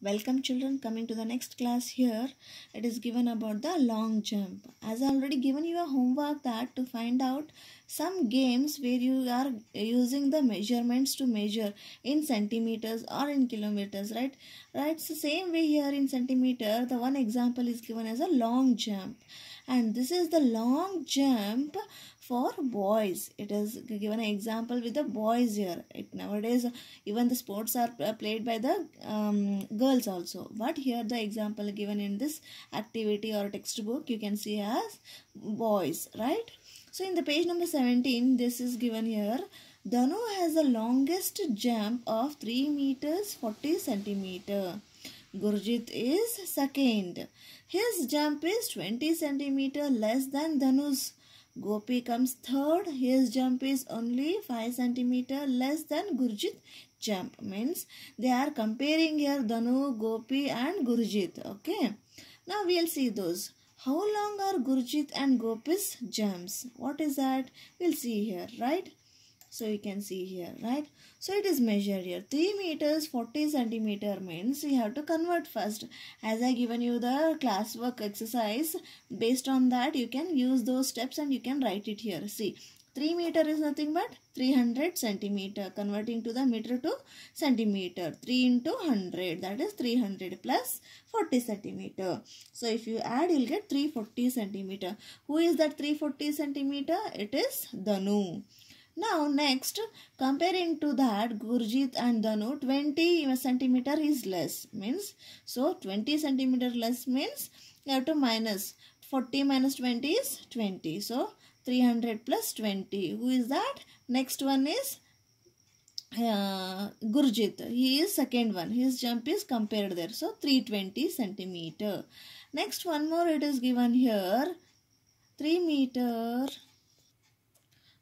Welcome children coming to the next class here it is given about the long jump as I already given you a homework that to find out some games where you are using the measurements to measure in centimeters or in kilometers right right so same way here in centimeter the one example is given as a long jump and this is the long jump for boys it is given an example with the boys here it nowadays even the sports are played by the um, girls also but here the example given in this activity or textbook you can see as boys right so in the page number 17 this is given here Danu has the longest jump of 3 meters 40 centimeter Gurjit is second. His jump is 20 centimeter less than Dhanush. Gopi comes third. His jump is only 5 centimeter less than Gurjit jump. Means they are comparing here Dhanu, Gopi and Gurjit. Okay. Now we'll see those. How long are Gurjit and Gopi's jumps? What is that? We'll see here, right? so you can see here right so it is measured here 3 meters 40 centimeter means you have to convert first as i given you the classwork exercise based on that you can use those steps and you can write it here see 3 meter is nothing but 300 centimeter converting to the meter to centimeter 3 into 100 that is 300 plus 40 centimeter so if you add you'll get 340 centimeter who is that 340 centimeter it is Danu now next comparing to that Gurjit and Danu 20 centimeter is less means so 20 centimeter less means you have to minus 40 minus 20 is 20 so 300 plus 20 who is that next one is uh, Gurjit he is second one his jump is compared there so 320 centimeter next one more it is given here 3 meter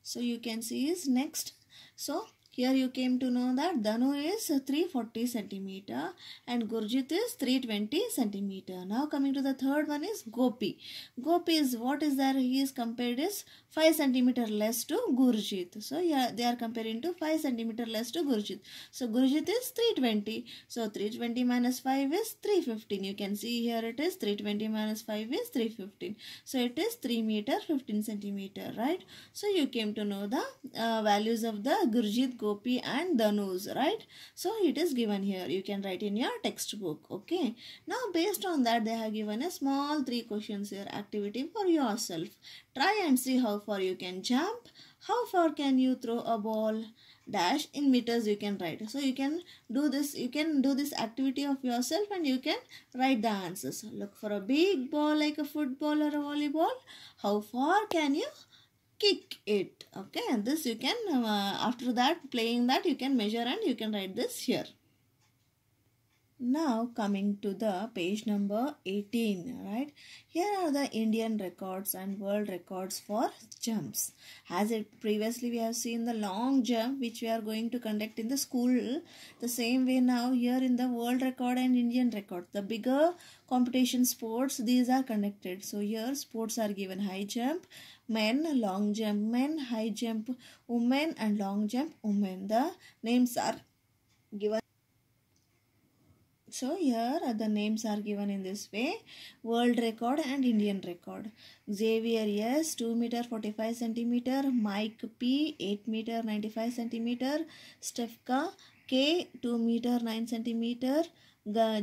so you can see is next so here you came to know that Dhanu is 340 centimeter and Gurjit is 320 centimeter. Now coming to the third one is Gopi. Gopi is what is there? He is compared is 5 centimeter less to Gurjit. So yeah, they are comparing to 5 centimeter less to Gurjit. So Gurjit is 320. So 320 minus 5 is 315. You can see here it is 320 minus 5 is 315. So it is 3 meter 15 centimeter, right? So you came to know the uh, values of the Gurjit and and nose right? So it is given here. You can write in your textbook, okay? Now based on that, they have given a small three questions here, activity for yourself. Try and see how far you can jump, how far can you throw a ball, dash in meters you can write so you can do this you can do this activity of yourself and you can write the answers look for a big ball like a football or a volleyball how far can you kick it okay and this you can uh, after that playing that you can measure and you can write this here now coming to the page number 18 right here are the indian records and world records for jumps as it previously we have seen the long jump which we are going to conduct in the school the same way now here in the world record and indian record the bigger competition sports these are connected so here sports are given high jump men long jump, men high jump, women and long jump, women. The names are given. So here the names are given in this way. World record and Indian record. Xavier S 2 meter 45 centimeter. Mike P 8 meter 95 centimeter. Stefka K 2 meter 9 centimeter. Uh,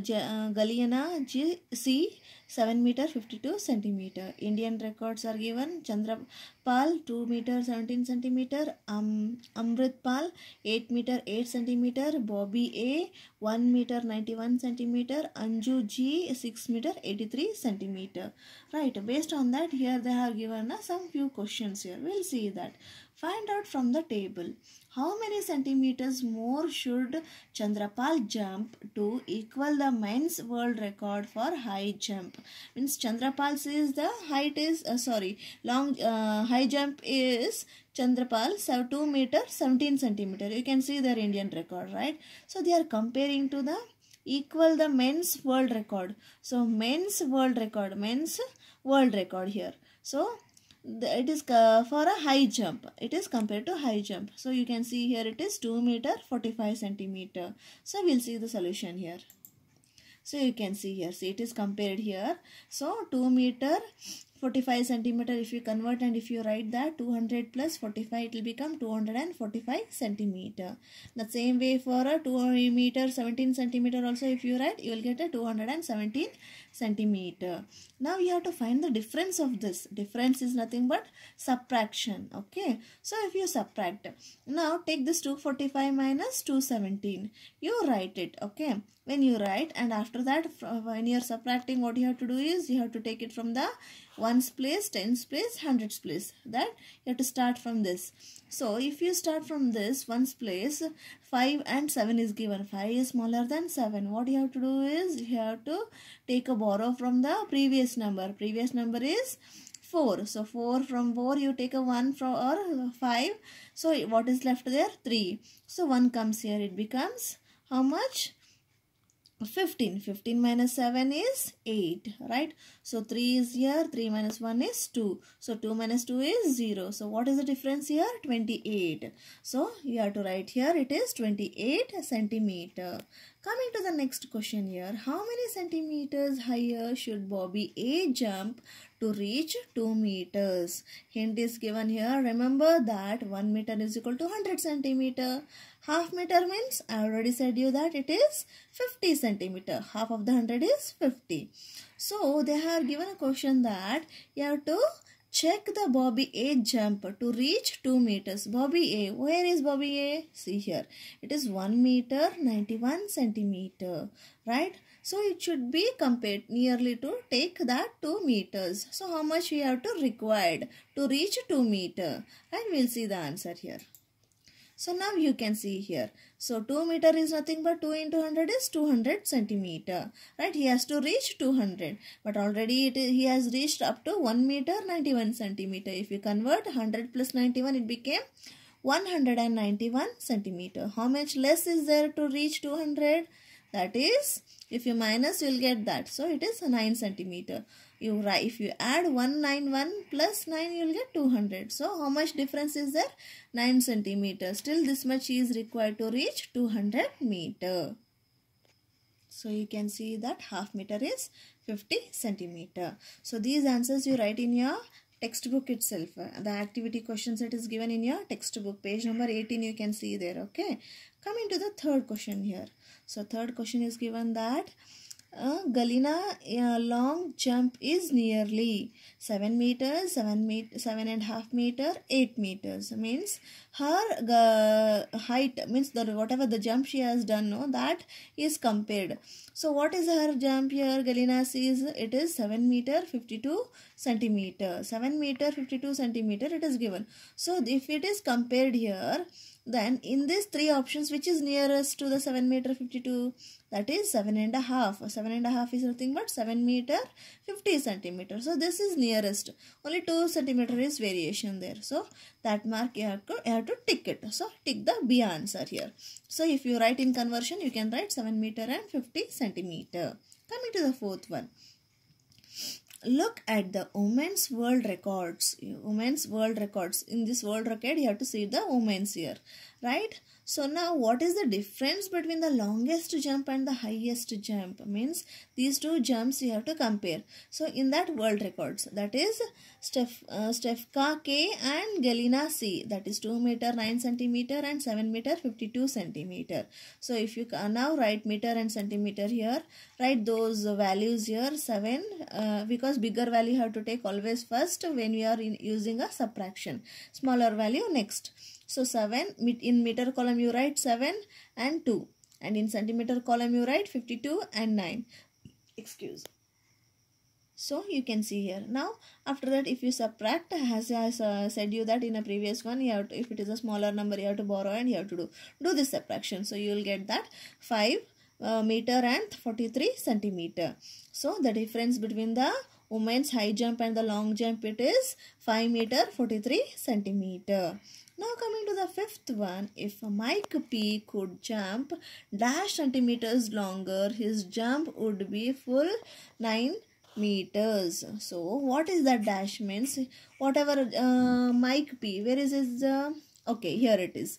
Galiana G C 7 meter 52 centimeter. Indian records are given Chandrapal 2 meter 17 centimeter, um, Amritpal 8 meter 8 centimeter, Bobby A 1 meter 91 centimeter, Anju G 6 meter 83 centimeter. Right. Based on that, here they have given us some few questions here. We'll see that. Find out from the table. How many centimeters more should Chandrapal jump to equal the men's world record for high jump? Means Chandrapal says the height is, uh, sorry, long uh, high jump is Chandrapal 2 meter 17 centimeter. You can see their Indian record, right? So they are comparing to the equal the men's world record. So men's world record, men's world record here. So it is uh, for a high jump it is compared to high jump so you can see here it is 2 meter 45 centimeter so we'll see the solution here so you can see here see it is compared here so 2 meter 45 centimeter if you convert and if you write that 200 plus 45 it will become 245 centimeter the same way for a 2 meter 17 centimeter also if you write you will get a 217 centimeter now you have to find the difference of this difference is nothing but subtraction okay so if you subtract now take this 245 minus 217 you write it okay when you write and after that when you are subtracting what you have to do is you have to take it from the ones place, tens place, hundreds place. That you have to start from this. So if you start from this ones place, 5 and 7 is given. 5 is smaller than 7. What you have to do is you have to take a borrow from the previous number. Previous number is 4. So 4 from 4 you take a 1 from or 5. So what is left there? 3. So 1 comes here. It becomes how much? 15. 15 minus 7 is 8, right? So 3 is here, 3 minus 1 is 2. So 2 minus 2 is 0. So what is the difference here? 28. So you have to write here it is 28 centimeter. Coming to the next question here. How many centimeters higher should Bobby A jump to reach 2 meters? Hint is given here. Remember that 1 meter is equal to 100 centimeter half meter means I already said you that it is 50 centimeter. Half of the 100 is 50. So they have given a question that you have to check the Bobby A jump to reach 2 meters. Bobby A, where is Bobby A? See here. It is 1 meter 91 centimeter, right? So it should be compared nearly to take that 2 meters. So how much we have to required to reach 2 meter? And we'll see the answer here. So now you can see here. So 2 meter is nothing but 2 into 100 is 200 centimeter. Right. He has to reach 200. But already he has reached up to 1 meter 91 centimeter. If you convert 100 plus 91 it became 191 centimeter. How much less is there to reach 200? That is if you minus you will get that. So it is 9 centimeter you write if you add 191 plus 9 you will get 200 so how much difference is there 9 centimeters still this much is required to reach 200 meter so you can see that half meter is 50 centimeter so these answers you write in your textbook itself the activity question that is given in your textbook page number 18 you can see there okay coming to the third question here so third question is given that galina a long jump is nearly 7 meters 7 meter 7 and half meter 8 meters means her uh, height means the whatever the jump she has done no that is compared so what is her jump here? Galina says it is 7 meter 52 centimeter. 7 meter 52 centimeter it is given. So if it is compared here then in these three options which is nearest to the 7 meter 52 that is 7 and a half. 7 and a half is nothing but 7 meter 50 centimeter. So this is nearest. Only 2 centimeter is variation there. So that mark you have, to, you have to tick it. So tick the B answer here. So if you write in conversion, you can write 7 meter and 50 centimeter. Coming to the fourth one. Look at the women's world records. Women's world records. In this world record, you have to see the women's here. Right? So now what is the difference between the longest jump and the highest jump means these two jumps you have to compare. So in that world records that is Steph, uh, Stefka K and Galina C that is 2 meter 9 centimeter and 7 meter 52 centimeter. So if you now write meter and centimeter here write those values here 7 uh, because bigger value you have to take always first when we are in using a subtraction smaller value next. So 7 in meter column you write 7 and 2 and in centimeter column you write 52 and 9. Excuse. So you can see here. Now after that if you subtract as I said you that in a previous one you have to, if it is a smaller number you have to borrow and you have to do, do this subtraction. So you will get that 5 uh, meter and 43 centimeter. So the difference between the women's high jump and the long jump it is 5 meter 43 centimeter. Now coming to the fifth one, if Mike P could jump dash centimeters longer, his jump would be full 9 meters. So what is that dash means? Whatever uh, Mike P, where is his uh, okay here it is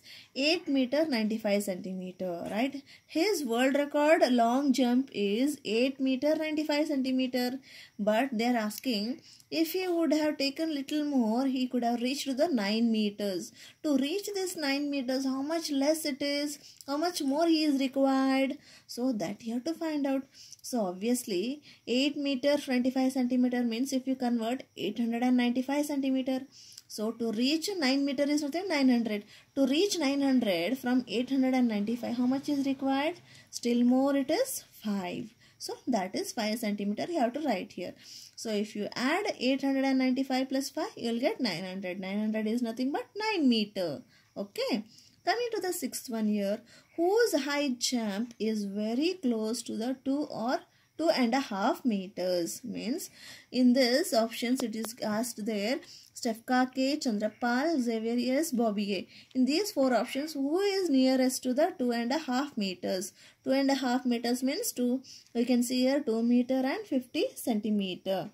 8 meter 95 centimeter right his world record long jump is 8 meter 95 centimeter but they're asking if he would have taken little more he could have reached the 9 meters to reach this 9 meters how much less it is how much more he is required so that you have to find out so obviously 8 meter 25 centimeter means if you convert 895 centimeter so to reach 9 meter is nothing 900. To reach 900 from 895 how much is required? Still more it is 5. So that is 5 centimeter you have to write here. So if you add 895 plus 5 you will get 900. 900 is nothing but 9 meter. Okay. Coming to the sixth one here, whose high jump is very close to the 2 or two and a half meters means in this options it is asked there Stefka K, Chandrapal, Xavier S, Bobby A. In these four options, who is nearest to the two and a half meters? Two and a half meters means two. We can see here two meter and fifty centimeter.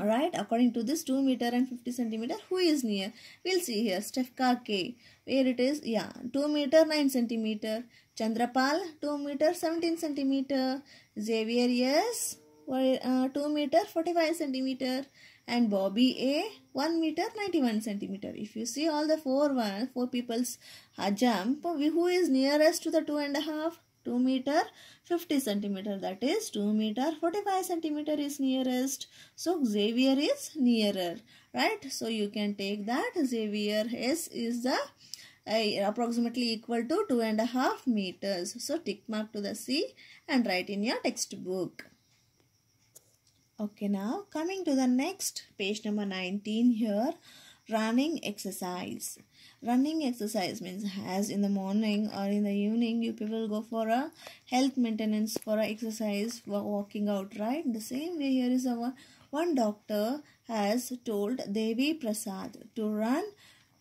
Alright, according to this 2 meter and 50 centimeter, who is near? We'll see here, Stefka K. Where it is? Yeah, 2 meter 9 centimeter. Chandrapal 2 meter 17 centimeter. Xavier yes uh, 2 meter 45 centimeter and Bobby A 1 meter 91 centimeter. If you see all the four one four people's jump, who is nearest to the two and a half? 2 meter 50 centimeter that is 2 meter 45 centimeter is nearest so Xavier is nearer right so you can take that Xavier S is the uh, approximately equal to two and a half meters. So tick mark to the C and write in your textbook. Okay, now coming to the next page number 19 here, running exercise. Running exercise means as in the morning or in the evening you people go for a health maintenance for a exercise for walking out, right? The same way here is our one doctor has told Devi Prasad to run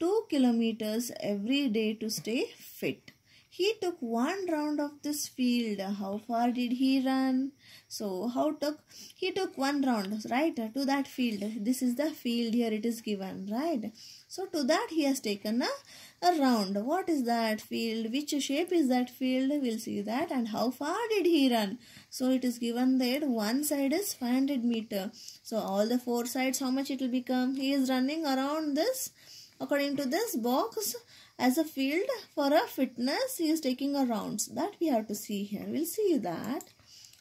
2 kilometers every day to stay fit. He took one round of this field. How far did he run? So how took he took one round right to that field. This is the field here it is given right. So to that he has taken a, a round. What is that field? Which shape is that field? We'll see that and how far did he run? So it is given that one side is 500 meter. So all the four sides how much it will become? He is running around this according to this box as a field for a fitness he is taking a rounds that we have to see here we'll see that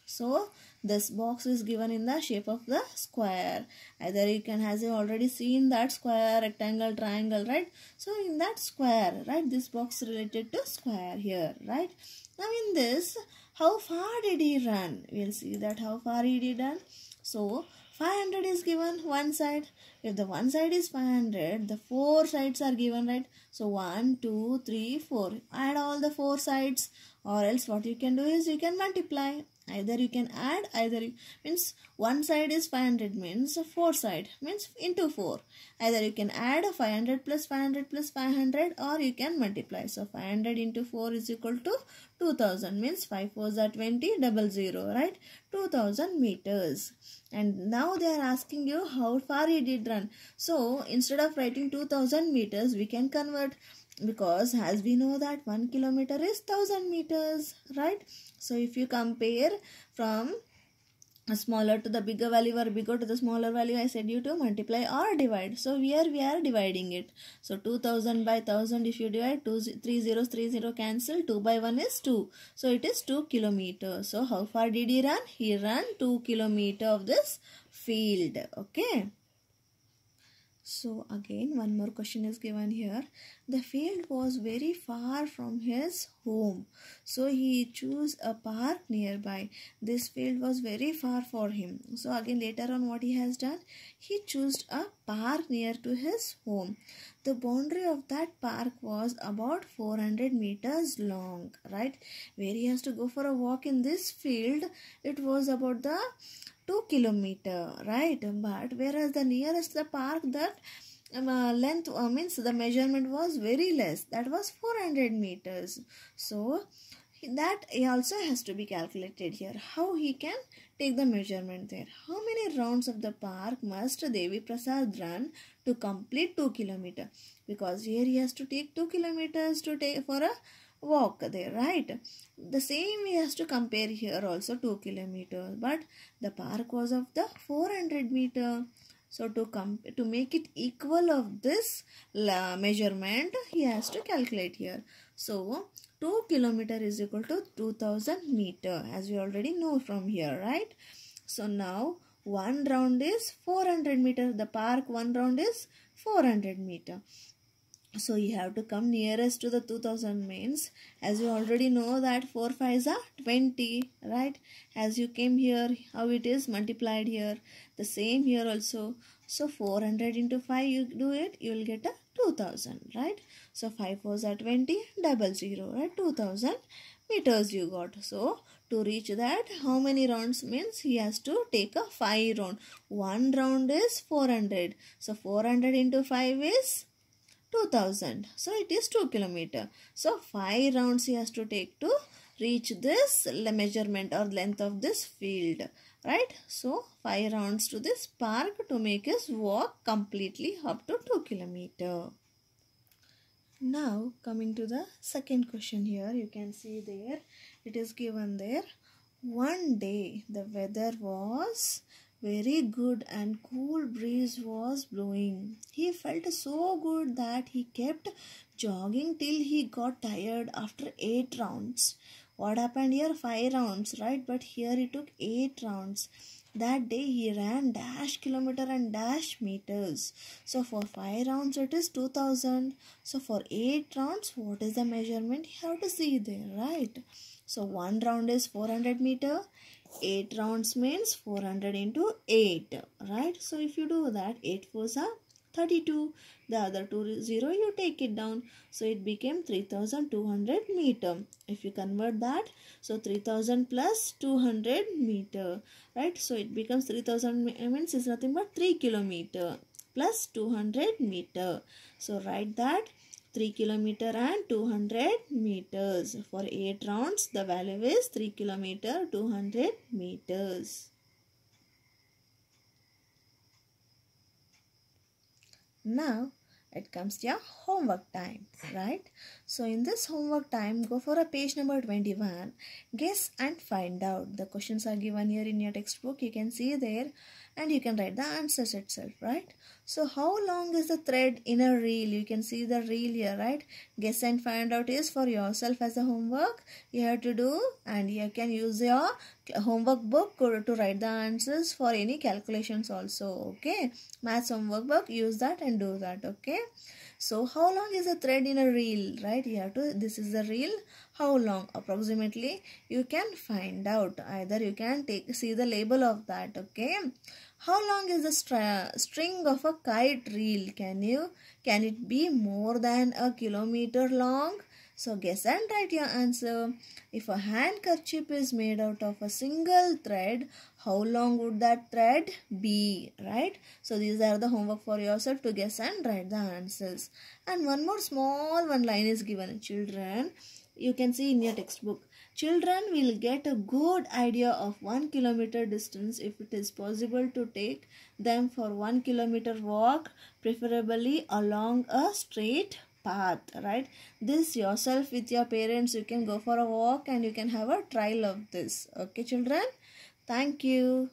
so this box is given in the shape of the square either you can as you already seen that square rectangle triangle right so in that square right this box related to square here right now in this how far did he run we'll see that how far he did run so 500 is given one side. If the one side is 500, the four sides are given, right? So 1, 2, 3, 4. Add all the four sides or else what you can do is you can multiply either you can add either you, means one side is 500 means 4 side means into 4 either you can add 500 plus 500 plus 500 or you can multiply so 500 into 4 is equal to 2000 means 5 fours are 20 double zero right 2000 meters and now they are asking you how far he did run so instead of writing 2000 meters we can convert because as we know that 1 kilometer is 1000 meters right so if you compare from smaller to the bigger value or bigger to the smaller value i said you to multiply or divide so here we are dividing it so 2000 by 1000 if you divide 2 three zeros cancel 2 by 1 is 2 so it is 2 kilometer. so how far did he run he ran 2 kilometer of this field okay so again one more question is given here. The field was very far from his home. So he chose a park nearby. This field was very far for him. So again later on what he has done? He chose a park near to his home. The boundary of that park was about 400 meters long. Right? Where he has to go for a walk in this field. It was about the 2 kilometer right but whereas the nearest the park that um, uh, length uh, means the measurement was very less that was 400 meters so that also has to be calculated here how he can take the measurement there how many rounds of the park must devi prasad run to complete 2 kilometer because here he has to take 2 kilometers to take for a walk there, right? The same we has to compare here also 2 kilometers, but the park was of the 400 meter. So to come to make it equal of this measurement, he has to calculate here. So 2 kilometer is equal to 2000 meter as we already know from here, right? So now one round is 400 meter. The park one round is 400 meter so you have to come nearest to the 2000 means as you already know that 4 5 is a 20 right as you came here how it is multiplied here the same here also so 400 into 5 you do it you will get a 2000 right so 5 was a 20 double zero right 2000 meters you got so to reach that how many rounds means he has to take a 5 round one round is 400 so 400 into 5 is 2000 so it is 2 kilometer so 5 rounds he has to take to reach this measurement or length of this field right so 5 rounds to this park to make his walk completely up to 2 kilometer now coming to the second question here you can see there it is given there one day the weather was very good and cool breeze was blowing. He felt so good that he kept jogging till he got tired after 8 rounds. What happened here? 5 rounds, right? But here he took 8 rounds. That day he ran dash kilometer and dash meters. So for 5 rounds it is 2000. So for 8 rounds what is the measurement? You have to see there, right? So 1 round is 400 meter. 8 rounds means 400 into 8 right so if you do that 8 was are 32 the other two zero you take it down so it became 3200 meter if you convert that so 3000 plus 200 meter right so it becomes 3000 means is nothing but 3 kilometer plus 200 meter so write that 3 kilometer and 200 meters. For 8 rounds, the value is 3 kilometer 200 meters. Now, it comes to your homework time, right? So, in this homework time, go for a page number 21. Guess and find out. The questions are given here in your textbook. You can see there and you can write the answers itself, right? So how long is the thread in a reel? You can see the reel here, right? Guess and find out is for yourself as a homework you have to do and you can use your homework book to write the answers for any calculations also, okay? Maths homework book, use that and do that, okay? So how long is a thread in a reel, right? You have to, this is the reel. How long approximately you can find out. Either you can take see the label of that, okay? How long is the string of a kite reel? Can you can it be more than a kilometer long? So guess and write your answer. If a handkerchief is made out of a single thread, how long would that thread be? Right? So these are the homework for yourself to guess and write the answers. And one more small one line is given children. You can see in your textbook. Children will get a good idea of 1 kilometer distance if it is possible to take them for 1 kilometer walk, preferably along a straight path, right? This yourself with your parents, you can go for a walk and you can have a trial of this. Okay, children? Thank you.